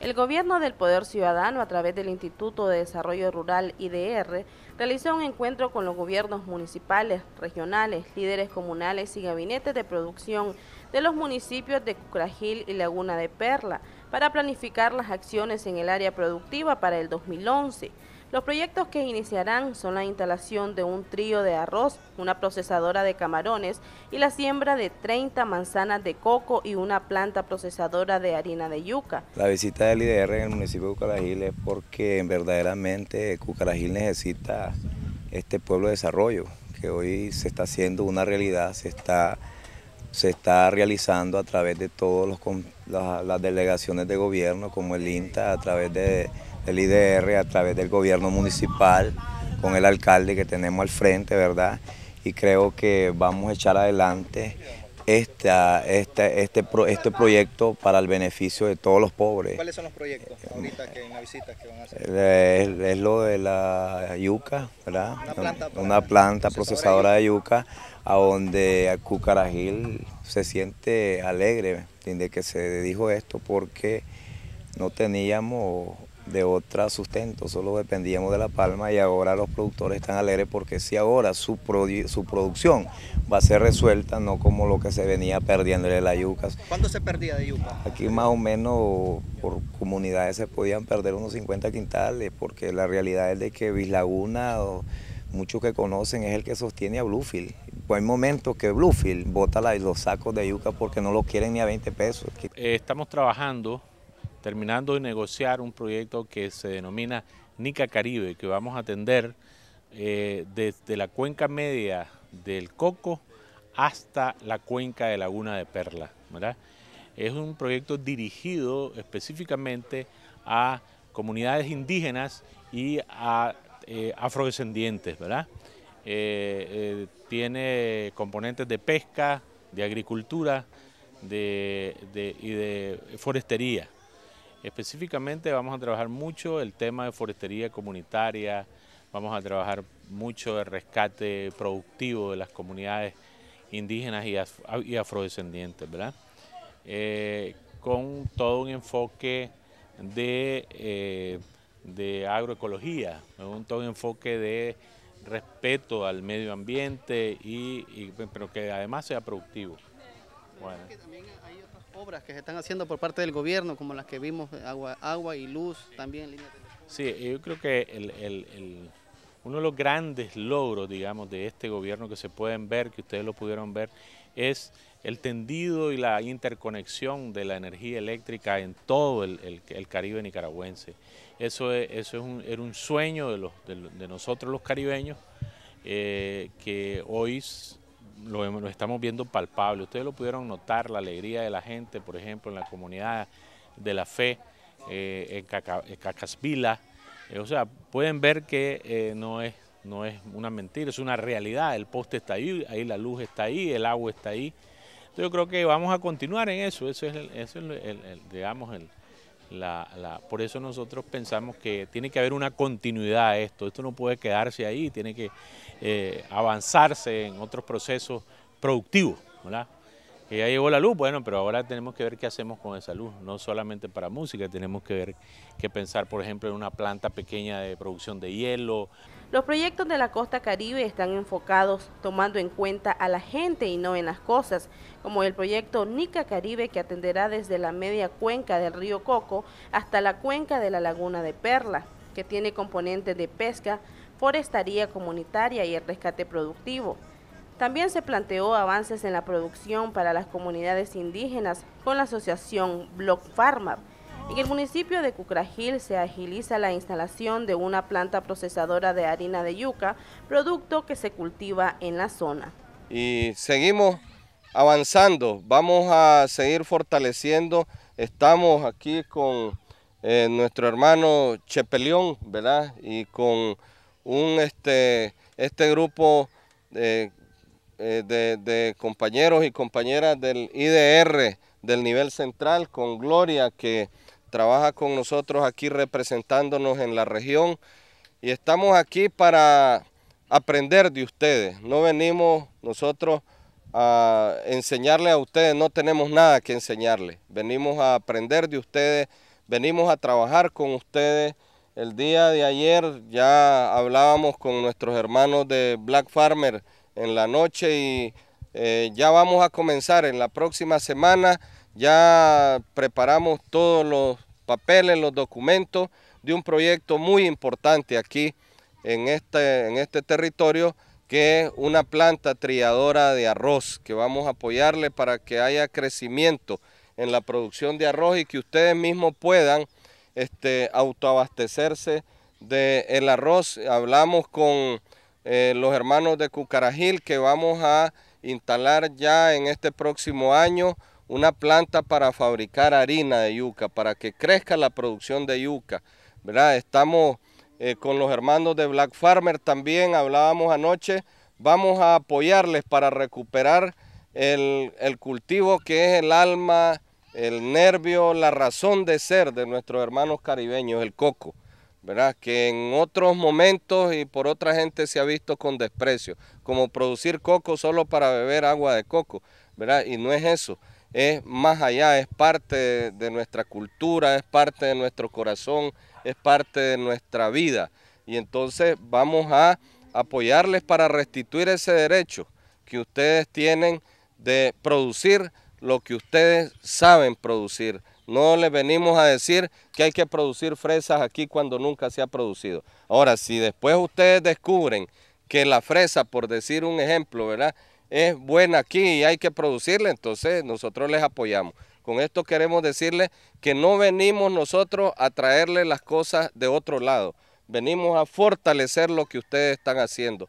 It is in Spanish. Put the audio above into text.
El gobierno del Poder Ciudadano, a través del Instituto de Desarrollo Rural IDR, realizó un encuentro con los gobiernos municipales, regionales, líderes comunales y gabinetes de producción de los municipios de Cucrajil y Laguna de Perla para planificar las acciones en el área productiva para el 2011. Los proyectos que iniciarán son la instalación de un trío de arroz, una procesadora de camarones y la siembra de 30 manzanas de coco y una planta procesadora de harina de yuca. La visita del IDR en el municipio de Cucarajil es porque verdaderamente Cucarajil necesita este pueblo de desarrollo, que hoy se está haciendo una realidad, se está se está realizando a través de todas las, las delegaciones de gobierno, como el INTA, a través de el IDR a través del gobierno municipal, con el alcalde que tenemos al frente, ¿verdad? Y creo que vamos a echar adelante este, este proyecto para el beneficio de todos los pobres. ¿Cuáles son los proyectos ahorita que en la visita que van a hacer? Eh, es, lo de la yuca, ¿verdad? Una planta, Una planta procesadora de yuca, a donde Cucarajil se siente alegre de que se dijo esto porque no teníamos de otro sustento, solo dependíamos de La Palma y ahora los productores están alegres porque si ahora su, producción va a ser resuelta, no como lo que se venía perdiendo de la yuca. ¿Cuánto se perdía de yuca? Aquí más o menos por comunidades se podían perder unos 50 quintales porque la realidad es de que Vislaguna, muchos que conocen, es el que sostiene a Bluefield hay momentos que Bluefield bota los sacos de yuca porque no lo quieren ni a 20 pesos. Eh, estamos trabajando terminando de negociar un proyecto que se denomina Nica Caribe, que vamos a atender eh, desde la cuenca media del Coco hasta la cuenca de Laguna de Perla. Es un proyecto dirigido específicamente a comunidades indígenas y a eh, afrodescendientes. Eh, tiene componentes de pesca, de agricultura y de forestería. Específicamente vamos a trabajar mucho el tema de forestería comunitaria, vamos a trabajar mucho el rescate productivo de las comunidades indígenas y, afrodescendientes, ¿verdad? Eh, con todo un enfoque de, eh, agroecología, con todo un enfoque de respeto al medio ambiente, y, pero que además sea productivo. Bueno. Que también hay otras obras que se están haciendo por parte del gobierno, como las que vimos, eh, agua, agua y luz también. Línea sí, yo creo que el, el, uno de los grandes logros, digamos, de este gobierno que se pueden ver, que ustedes lo pudieron ver, es el tendido y la interconexión de la energía eléctrica en todo el, el, Caribe nicaragüense. Eso, eso es un, era un sueño de, los, de, nosotros los caribeños, eh, que hoy lo, estamos viendo palpable. Ustedes lo pudieron notar, la alegría de la gente, por ejemplo, en la comunidad de la fe, eh, en, Cacasvila. Eh, o sea, pueden ver que eh, no, es, no es una mentira, es una realidad. El poste está ahí, ahí la luz está ahí, el agua está ahí. Entonces yo creo que vamos a continuar en eso. Eso es, eso es digamos, el, la, por eso nosotros pensamos que tiene que haber una continuidad a esto, esto no puede quedarse ahí, tiene que eh, avanzarse en otros procesos productivos, y ahí llegó la luz, bueno, pero ahora tenemos que ver qué hacemos con esa luz, no solamente para música, tenemos que ver, que pensar, por ejemplo, en una planta pequeña de producción de hielo. Los proyectos de la costa caribe están enfocados tomando en cuenta a la gente y no en las cosas, como el proyecto Nica Caribe que atenderá desde la media cuenca del río Coco hasta la cuenca de la laguna de Perla, que tiene componentes de pesca, forestaría comunitaria y el rescate productivo. También se planteó avances en la producción para las comunidades indígenas con la asociación Block Pharma. En el municipio de Cucragil se agiliza la instalación de una planta procesadora de harina de yuca, producto que se cultiva en la zona. Y seguimos avanzando, vamos a seguir fortaleciendo. Estamos aquí con eh, nuestro hermano Chepelión, ¿verdad? Y con un, este, este grupo eh, eh, de, compañeros y compañeras del IDR del nivel central, con Gloria, que trabaja con nosotros aquí representándonos en la región. Y estamos aquí para aprender de ustedes. No venimos nosotros a enseñarle a ustedes, no tenemos nada que enseñarles. Venimos a aprender de ustedes, venimos a trabajar con ustedes. El día de ayer ya hablábamos con nuestros hermanos de Black Farmer, en la noche y eh, ya vamos a comenzar en la próxima semana. Ya preparamos todos los papeles, los documentos de un proyecto muy importante aquí en este, en este territorio que es una planta trilladora de arroz que vamos a apoyarle para que haya crecimiento en la producción de arroz y que ustedes mismos puedan este, autoabastecerse del arroz. Hablamos con eh, los hermanos de Cucarajil que vamos a instalar ya en este próximo año una planta para fabricar harina de yuca, para que crezca la producción de yuca. ¿verdad? Estamos eh, con los hermanos de Black Farmer también, hablábamos anoche, vamos a apoyarles para recuperar el cultivo que es el alma, el nervio, la razón de ser de nuestros hermanos caribeños, el coco. Que en otros momentos y por otra gente se ha visto con desprecio, como producir coco solo para beber agua de coco, ¿verdad? Y no es eso, es más allá, es parte de nuestra cultura, es parte de nuestro corazón, es parte de nuestra vida. Y entonces vamos a apoyarles para restituir ese derecho que ustedes tienen de producir lo que ustedes saben producir, no les venimos a decir que hay que producir fresas aquí cuando nunca se ha producido. Ahora, si después ustedes descubren que la fresa, por decir un ejemplo, ¿verdad? Es buena aquí y hay que producirla, entonces nosotros les apoyamos. Con esto queremos decirles que no venimos nosotros a traerle las cosas de otro lado. Venimos a fortalecer lo que ustedes están haciendo.